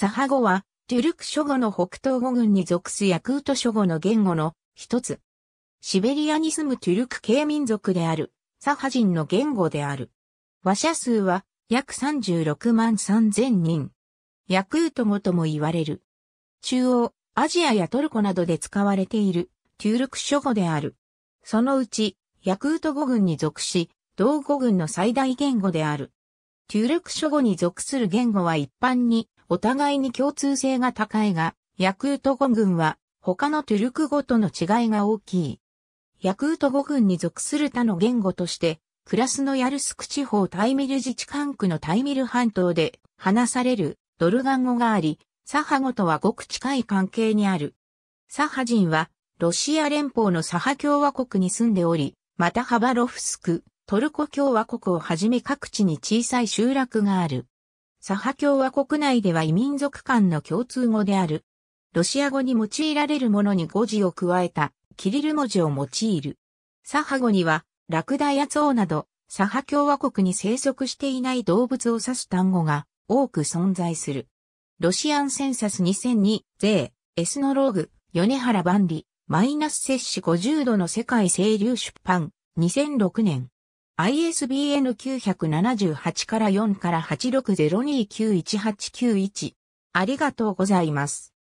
サハ語は、トゥルク諸語の北東語群に属すヤクート諸語の言語の一つ。シベリアに住むトゥルク系民族である、サハ人の言語である。話者数は約36万3000人。ヤクート語とも言われる。中央、アジアやトルコなどで使われている、トゥルク諸語である。そのうち、ヤクート語群に属し、同語群の最大言語である。トゥルク諸語に属する言語は一般に、お互いに共通性が高いが、ヤクート語群は他のトゥルク語との違いが大きい。ヤクート語群に属する他の言語として、クラスのヤルスク地方タイミル自治管区のタイミル半島で話されるドルガン語があり、サハ語とはごく近い関係にある。サハ人はロシア連邦のサハ共和国に住んでおり、またハバロフスク、トルコ共和国をはじめ各地に小さい集落がある。サハ共和国内では異民族間の共通語である。ロシア語に用いられるものに語字を加えた、キリル文字を用いる。サハ語には、ラクダやゾウなど、サハ共和国に生息していない動物を指す単語が多く存在する。ロシアンセンサス2002、税、エスノローグ、米原万里、マイナス摂氏50度の世界清流出版、2006年。ISBN 978から4から86029189 1ありがとうございます。